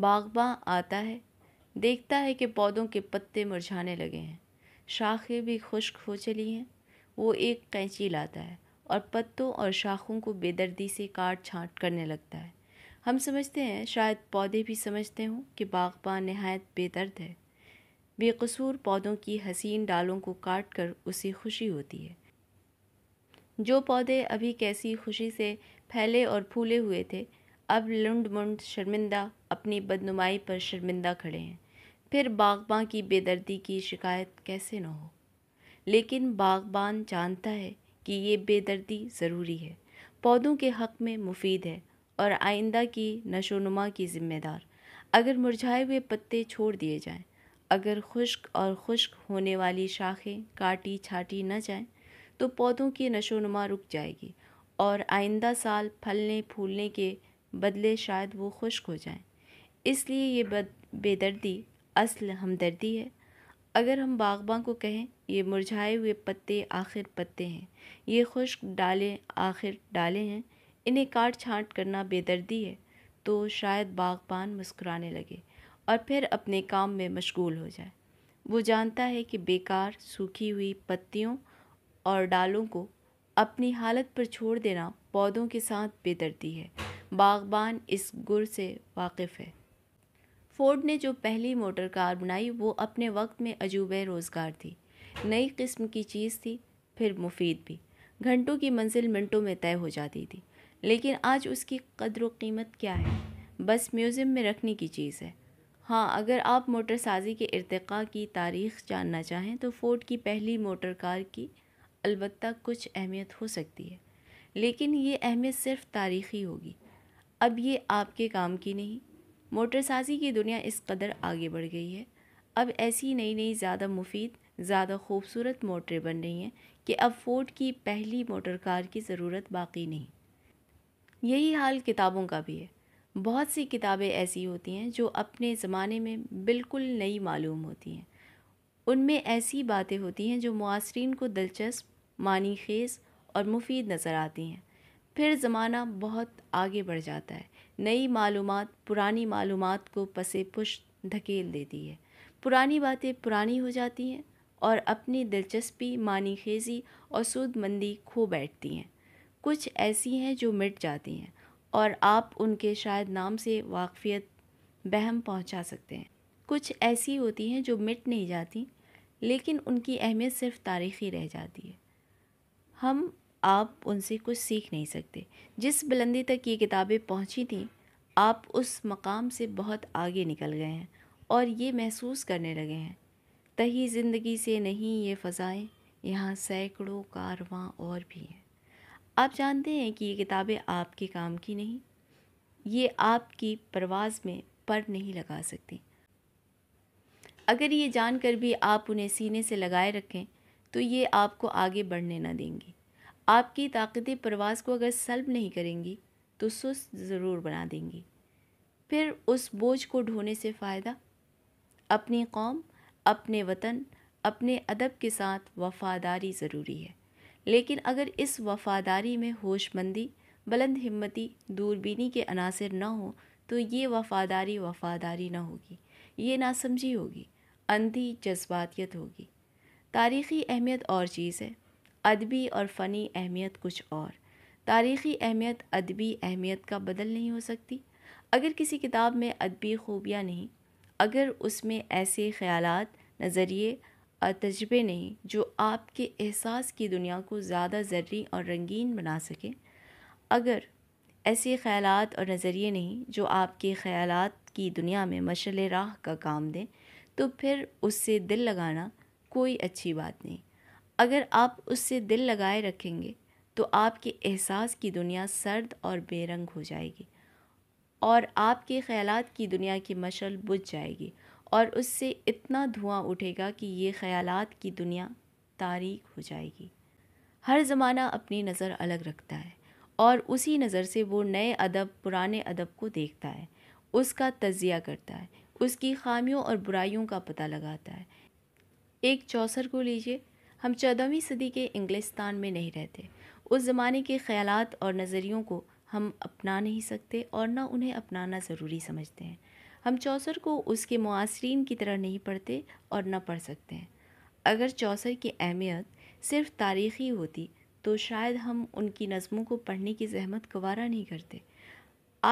बागबां आता है देखता है कि पौधों के पत्ते मुरझाने लगे हैं शाखें भी खुश्क हो चली हैं वो एक कैंची लाता है और पत्तों और शाखों को बेदर्दी से काट छाँट करने लगता है हम समझते हैं शायद पौधे भी समझते हों कि बागबान नहायत बेदर्द है बेकसूर पौधों की हसीन डालों को काट कर उसे खुशी होती है जो पौधे अभी कैसी खुशी से फैले और फूले हुए थे अब लुंड मुंड शर्मिंदा अपनी बदनुमाई पर शर्मिंदा खड़े हैं फिर बागबान की बेदर्दी की शिकायत कैसे न हो लेकिन बागबान जानता है कि ये बेदर्दी ज़रूरी है पौधों के हक में मुफीद है और आइंदा की नशोनुमा की जिम्मेदार अगर मुरझाए हुए पत्ते छोड़ दिए जाएं, अगर खुश्क और खुश्क होने वाली शाखें काटी छाटी न जाएं, तो पौधों की नशोनुमा रुक जाएगी और आइंदा साल फलने फूलने के बदले शायद वो खुश्क हो जाएं इसलिए ये बद बेदर्दी असल हमदर्दी है अगर हम बागबान को कहें ये मुरझाए हुए पत्ते आखिर पत्ते हैं ये खुश्क डाले आखिर डाले हैं इन्हें काट छांट करना बेदर्दी है तो शायद बागबान मुस्कुराने लगे और फिर अपने काम में मशगूल हो जाए वो जानता है कि बेकार सूखी हुई पत्तियों और डालों को अपनी हालत पर छोड़ देना पौधों के साथ बेदर्दी है बागबान इस गुर से वाकिफ़ है फोर्ड ने जो पहली मोटर कार बनाई वो अपने वक्त में अजूब रोज़गार थी नई किस्म की चीज़ थी फिर मुफीद भी घंटों की मंजिल मिनटों में तय हो जाती थी लेकिन आज उसकी कदर व कीमत क्या है बस म्यूज़ियम में रखने की चीज़ है हाँ अगर आप मोटर साजी के इरतका की तारीख जानना चाहें तो फोर्ड की पहली मोटर कार की अलबत् कुछ अहमियत हो सकती है लेकिन ये अहमियत सिर्फ तारीखी होगी अब ये आपके काम की नहीं मोटरसाजी की दुनिया इस कदर आगे बढ़ गई है अब ऐसी नई नई ज़्यादा मुफीद ज़्यादा खूबसूरत मोटरें बन रही हैं कि अब फोर्ड की पहली मोटर कार की ज़रूरत बाकी नहीं यही हाल किताबों का भी है बहुत सी किताबें ऐसी होती हैं जो अपने ज़माने में बिल्कुल नई मालूम होती हैं उनमें ऐसी बातें होती हैं जो मुआसरीन को दिलचस्प मानी खेज और मुफीद नज़र आती हैं फिर ज़माना बहुत आगे बढ़ जाता है नई मालूम पुरानी मालूम को पसे पुश धकेल देती है पुरानी बातें पुरानी हो जाती हैं और अपनी दिलचस्पी मानी खेजी और सूदमंदी खो बैठती हैं कुछ ऐसी हैं जो मिट जाती हैं और आप उनके शायद नाम से वाकफियत बहम पहुंचा सकते हैं कुछ ऐसी होती हैं जो मिट नहीं जाती लेकिन उनकी अहमियत सिर्फ तारीखी रह जाती है हम आप उनसे कुछ सीख नहीं सकते जिस बुलंदी तक ये किताबें पहुँची थीं आप उस मकाम से बहुत आगे निकल गए हैं और ये महसूस करने लगे हैं तही ज़िंदगी से नहीं ये फ़ज़ाएँ यहाँ सैकड़ों कारवां और भी हैं आप जानते हैं कि ये किताबें आपके काम की नहीं ये आपकी परवाज़ में पर नहीं लगा सकती अगर ये जानकर भी आप उन्हें सीने से लगाए रखें तो ये आपको आगे बढ़ने ना देंगी आपकी ताकतें प्रवास को अगर सल्ब नहीं करेंगी तो सुस्त ज़रूर बना देंगी फिर उस बोझ को ढोने से फ़ायदा अपनी कौम अपने वतन अपने अदब के साथ वफादारी ज़रूरी है लेकिन अगर इस वफादारी में होशमंदी बुलंद हिम्मती दूरबीनी के अनासर ना हो तो ये वफादारी वफादारी ना होगी ये नासमझी होगी अंधी जज्बातियत होगी तारीख़ी अहमियत और चीज़ है अदबी और फ़नी अहमियत कुछ और तारीख़ी अहमियत अदबी अहमियत का बदल नहीं हो सकती अगर किसी किताब में अदबी खूबियाँ नहीं अगर उसमें ऐसे ख्याल नज़रिए और तजर्बे नहीं जो आपके एहसास की दुनिया को ज़्यादा ज़र्री और रंगीन बना सकें अगर ऐसे ख्याल और नज़रिए नहीं जो आपके ख्याल की दुनिया में मशल राह का काम दें तो फिर उससे दिल लगाना कोई अच्छी बात नहीं अगर आप उससे दिल लगाए रखेंगे तो आपके एहसास की दुनिया सर्द और बेरंग हो जाएगी और आपके ख्याल की दुनिया की मशल बुझ जाएगी और उससे इतना धुआं उठेगा कि ये ख्याल की दुनिया तारीख हो जाएगी हर ज़माना अपनी नज़र अलग रखता है और उसी नज़र से वो नए अदब पुराने अदब को देखता है उसका तजिया करता है उसकी खामियों और बुराइयों का पता लगाता है एक चौसर को लीजिए हम चौदहवीं सदी के इंग्लिस्तान में नहीं रहते उस ज़माने के ख्याल और नज़रियों को हम अपना नहीं सकते और ना उन्हें अपनाना ज़रूरी समझते हैं हम चौसर को उसके मुआसरीन की तरह नहीं पढ़ते और न पढ़ सकते हैं अगर चौसर की अहमियत सिर्फ तारीख़ी होती तो शायद हम उनकी नज़मों को पढ़ने की जहमत गवारा नहीं करते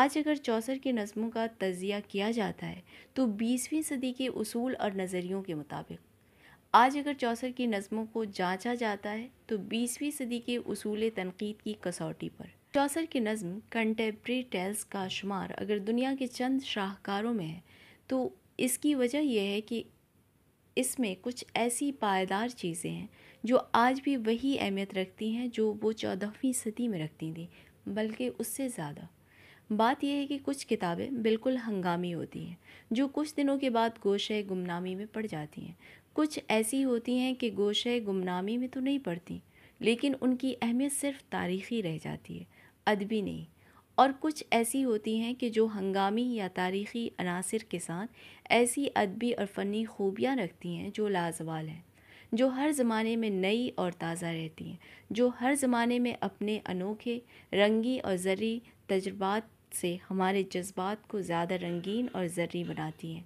आज अगर चौसर के नज़मों का तजिया किया जाता है तो बीसवीं सदी के असूल और नज़रियों के मुताबिक आज अगर चौसर की नज़मों को जांचा जाता है तो बीसवीं सदी के असूल तनकीद की कसौटी पर चौसर की नज़म कंटेम्प्रेरी टेल्स का शुमार अगर दुनिया के चंद शाहकारों में है तो इसकी वजह यह है कि इसमें कुछ ऐसी पायदार चीज़ें हैं जो आज भी वही अहमियत रखती हैं जो वो चौदहवीं सदी में रखती थी बल्कि उससे ज़्यादा बात यह है कि कुछ किताबें बिल्कुल हंगामी होती हैं जो कुछ दिनों के बाद गोशे गुमनामी में पड़ जाती हैं कुछ ऐसी होती हैं कि गोशे गुमनामी में तो नहीं पड़ती लेकिन उनकी अहमियत सिर्फ तारीखी रह जाती है अदबी नहीं और कुछ ऐसी होती हैं कि जो हंगामी या तारीखी अनासर के साथ ऐसी अदबी और फ़नी खूबियाँ रखती हैं जो लाजवाल हैं जो हर ज़माने में नई और ताज़ा रहती हैं जो हर ज़माने में अपने अनोखे रंगी और ज़र्री तजर्बात से हमारे जज्बात को ज़्यादा रंगीन और ज़र्री बनाती हैं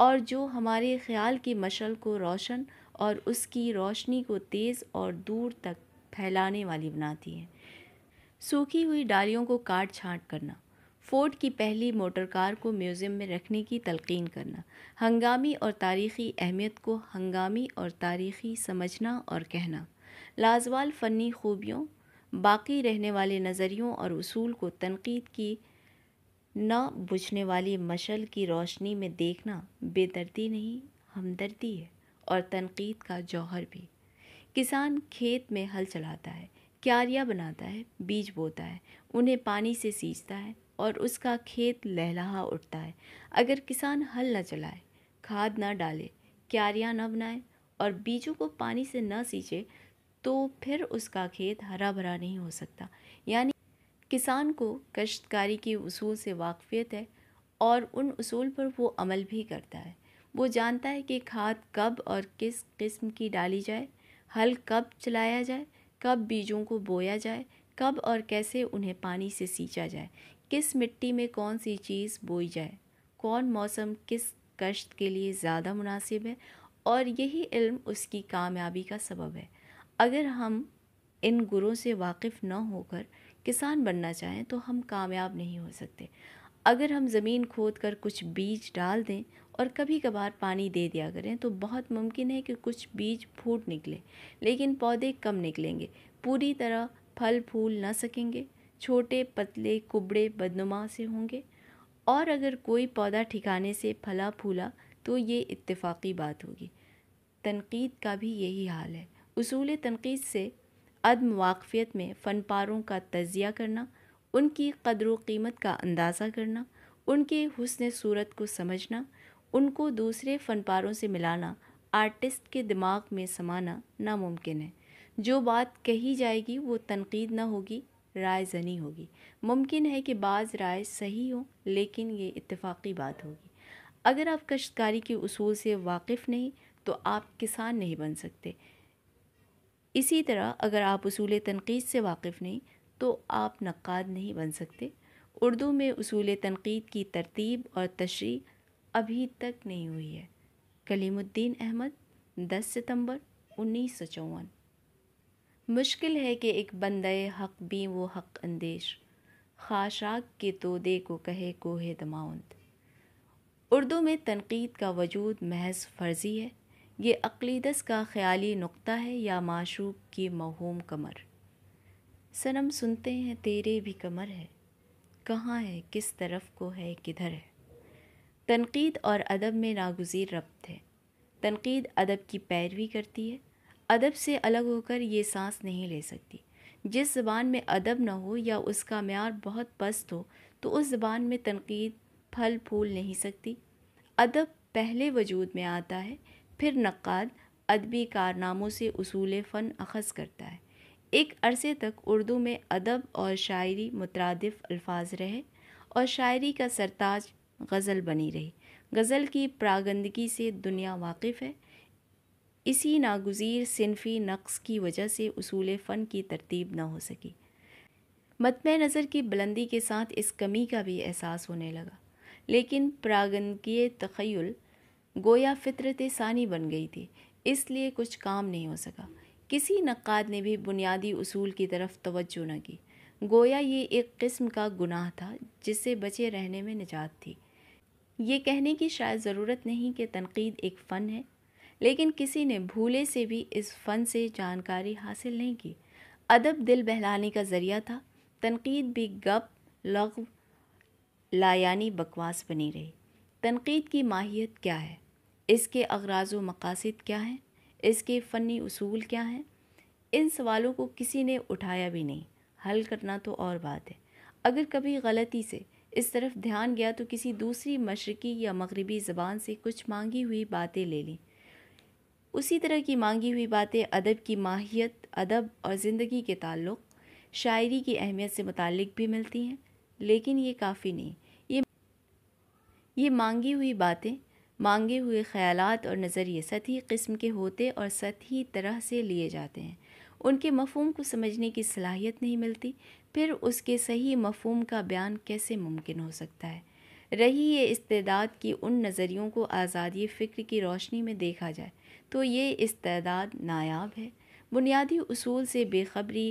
और जो हमारे ख़्याल की मशल को रोशन और उसकी रोशनी को तेज़ और दूर तक फैलाने वाली बनाती है सूखी हुई डालियों को काट छाँट करना फोर्ड की पहली मोटर कार को म्यूज़ियम में रखने की तलकिन करना हंगामी और तारीख़ी अहमियत को हंगामी और तारीख़ी समझना और कहना लाजवाल फ़नी खूबियों बाकी रहने वाले नज़रियों और उसूल को तनकीद की न बुझने वाली मशल की रोशनी में देखना बेदर्दी नहीं हमदर्दी है और तनकीद का जौहर भी किसान खेत में हल चलाता है क्यारिया बनाता है बीज बोता है उन्हें पानी से सींचता है और उसका खेत लहलाहा उठता है अगर किसान हल न चलाए खाद न डाले क्यारियाँ न बनाए और बीजों को पानी से न सींचे तो फिर उसका खेत हरा भरा नहीं हो सकता यानी किसान को कश्तकारी के उसूल से वाकफ़ियत है और उन उसूल पर वो अमल भी करता है वो जानता है कि खाद कब और किस किस्म की डाली जाए हल कब चलाया जाए कब बीजों को बोया जाए कब और कैसे उन्हें पानी से सींचा जाए किस मिट्टी में कौन सी चीज़ बोई जाए कौन मौसम किस कश्त के लिए ज़्यादा मुनासिब है और यही इल्म उसकी कामयाबी का सबब है अगर हम इन गुरों से वाकिफ़ न होकर किसान बनना चाहें तो हम कामयाब नहीं हो सकते अगर हम ज़मीन खोद कर कुछ बीज डाल दें और कभी कभार पानी दे दिया करें तो बहुत मुमकिन है कि कुछ बीज फूट निकले लेकिन पौधे कम निकलेंगे पूरी तरह फल फूल ना सकेंगे छोटे पतले कुबड़े बदनुमा से होंगे और अगर कोई पौधा ठिकाने से फला फूला तो ये इत्तेफाकी बात होगी तनकीद का भी यही हाल है उसूल तनकीद से अदम वाकफियत में फ़नपारों का तजिया करना उनकी कदर व कीमत का अंदाज़ा करना उनके हसन सूरत को समझना उनको दूसरे फ़नपारों से मिलाना आर्टिस्ट के दिमाग में समाना नामुमकिन है जो बात कही जाएगी वो तनकीद ना होगी राय जनी होगी मुमकिन है कि बाज़ राय सही हो लेकिन ये इतफाक़ी बात होगी अगर आप कश्तकारी के असूल से वाकिफ़ नहीं तो आप किसान नहीं बन सकते इसी तरह अगर आप असूल तनकीद से वाकिफ़ नहीं तो आप नक़ाद नहीं बन सकते उर्दू में असूल तनकीद की तरतीब और तशरी अभी तक नहीं हुई है कलीमुद्दीन अहमद 10 सितंबर उन्नीस सौ चौवन मुश्किल है कि एक बंदे हक भी वो हक अंदेश खाशाक के तोदे को कहे कोहे दमाउंद उर्दू में तनकीद का वजूद महज फर्जी है ये अकलीदस का ख्याली नुक्ता है या माशूक की महूम कमर सनम सुनते हैं तेरे भी कमर है कहाँ है किस तरफ को है किधर है तनकीद और अदब में नागुजीर रब्त है तनकीद अदब की पैरवी करती है अदब से अलग होकर ये सांस नहीं ले सकती जिस ज़बान में अदब न हो या उसका मैार बहुत पस्त हो तो उस ज़बान में तनकीद फल फूल नहीं सकती अदब पहले वजूद में आता है फिर नक़ाद अदबी कारनामों से उसूल फ़न अखज़ करता है एक अरसे तक उर्दू में अदब और शायरी मुतरदफ़ अल्फाज रहे और शायरी का सरताज गज़ल बनी रही गज़ल की प्रागंदगी से दुनिया वाकिफ़ है इसी नागुजीर सिनफी नक्स की वजह से उसूल फ़न की तरतीब ना हो सकी मतम नज़र की बुलंदी के साथ इस कमी का भी एहसास होने लगा लेकिन प्रागंदगी तखयल गोया फितरत सानी बन गई थी इसलिए कुछ काम नहीं हो सका किसी नक़ाद ने भी बुनियादी उसूल की तरफ तवज्जो न की गोया ये एक किस्म का गुनाह था जिससे बचे रहने में निजात थी ये कहने की शायद ज़रूरत नहीं कि तनकीद एक फ़न है लेकिन किसी ने भूले से भी इस फ़न से जानकारी हासिल नहीं की अदब दिल बहलाने का ज़रिया था तनकीद भी गप लग लायानी बकवास बनी रही तनकीद की माहियत क्या है इसके अगराज व मकासद क्या हैं इसके फ़नी असूल क्या हैं इन सवालों को किसी ने उठाया भी नहीं हल करना तो और बात है अगर कभी गलती से इस तरफ ध्यान गया तो किसी दूसरी मशरकी या मगरबी ज़बान से कुछ मांगी हुई बातें ले लें उसी तरह की मांगी हुई बातें अदब की माहियत अदब और ज़िंदगी के ताल्लुक़ शायरी की अहमियत से मुतक भी मिलती हैं लेकिन ये काफ़ी नहीं ये ये मांगी हुई बातें मांगे हुए ख्यालात और नज़रिए सतही किस्म के होते और सतही तरह से लिए जाते हैं उनके मफहम को समझने की सलाहियत नहीं मिलती फिर उसके सही मफहम का बयान कैसे मुमकिन हो सकता है रही ये इस्तेदाद की उन नज़रियों को आज़ादी फ़िक्र की रोशनी में देखा जाए तो ये इस्तेदाद नायाब है बुनियादी असूल से बेखबरी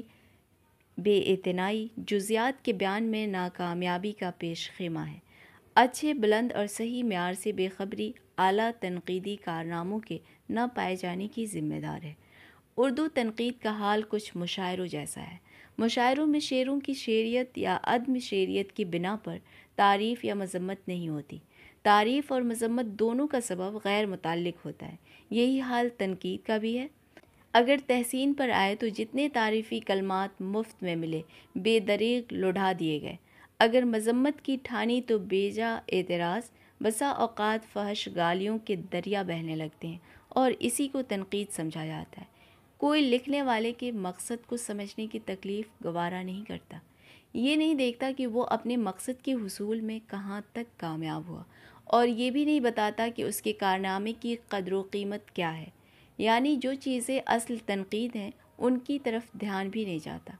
बेतनाई जुजियात के बयान में नाकामयाबी का पेश खेमा है अच्छे बुलंद और सही मैार से बेखबरी आला तनकीदी कारनामों के न पाए जाने की जिम्मेदार है उर्दू तनकीद का हाल कुछ मुशायरों जैसा है मुशायरों में शेरों की शेरियत या अदम शेरियत की बिना पर तारीफ़ या मजम्मत नहीं होती तारीफ़ और मजम्मत दोनों का सबब गैर मुतल होता है यही हाल तनकीद का भी है अगर तहसीन पर आए तो जितने तारीफ़ी कलमात मुफ्त में मिले बेदरीक लुढ़ा दिए गए अगर मजम्मत की ठानी तो बेजा एतराज़ बसा अवकात फहश गालियों के दरिया बहने लगते हैं और इसी को तनकीद समझा जाता है कोई लिखने वाले के मकसद को समझने की तकलीफ़ गवारा नहीं करता ये नहीं देखता कि वो अपने मकसद के हसूल में कहाँ तक कामयाब हुआ और ये भी नहीं बताता कि उसके कारनामे की कदर व कीमत क्या है यानी जो चीज़ें असल तनकीद हैं उनकी तरफ ध्यान भी नहीं जाता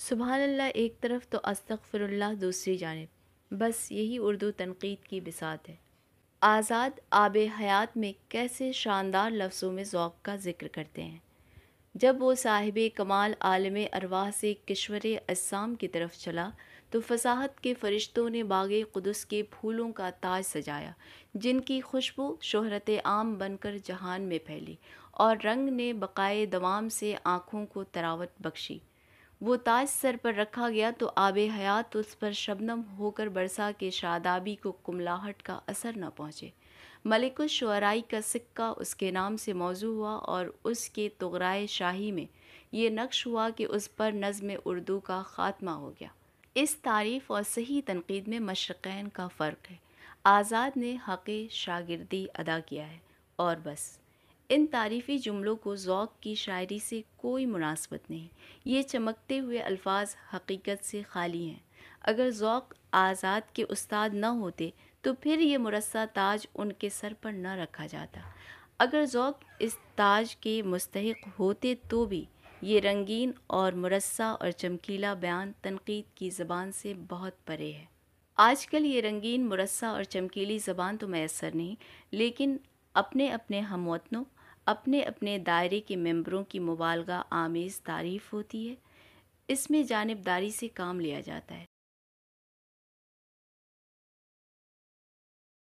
सुबहानल्ला एक तरफ तो अस्तफरल्ला दूसरी जानब बस यही उर्दू तनकीद की बिसात है आज़ाद आब हयात में कैसे शानदार लफ्ज़ों में ओक़ का ज़िक्र करते हैं जब वो साहिब कमाल आलम अरवाह से किश्वर असम की तरफ चला तो फसाहत के फरिश्तों ने बाग कुदस के फूलों का ताज सजाया जिनकी खुशबू शहरत आम बनकर जहान में फैली और रंग ने बकाए दवाम से आँखों को तरावत बख्शी वो ताज सर पर रखा गया तो आब हयात उस पर शबनम होकर बरसा के शादाबी को कुमलाहट का असर न पहुँचे मलिकुशराई का सिक्का उसके नाम से मौजू हुआ और उसके तगराए शाही में ये नक्श हुआ कि उस पर नज़म उर्दू का ख़ात्मा हो गया इस तारीफ़ और सही तनकीद में मशरक़ैन का फ़र्क है आज़ाद ने हक़ शागिर्दी अदा किया है और बस इन तारीफ़ी जुमलों को ज़ौक़ की शायरी से कोई मुनासबत नहीं ये चमकते हुए अल्फाज हकीकत से खाली हैं अगर ज़ौक़ आज़ाद के उस्ताद न होते तो फिर ये मुरस्सा ताज उनके सर पर न रखा जाता अगर ज़ौक़ इस ताज के मुस्तक होते तो भी ये रंगीन और मुरस्सा और चमकीला बयान तनकीद की ज़बान से बहुत परे है आजकल ये रंगीन मुरस्सा और चमकीली ज़बान तो मैसर नहीं लेकिन अपने अपने हम अपने अपने दायरे के मेंबरों की मुबालगा आमेज़ तारीफ़ होती है इसमें जानबदारी से काम लिया जाता है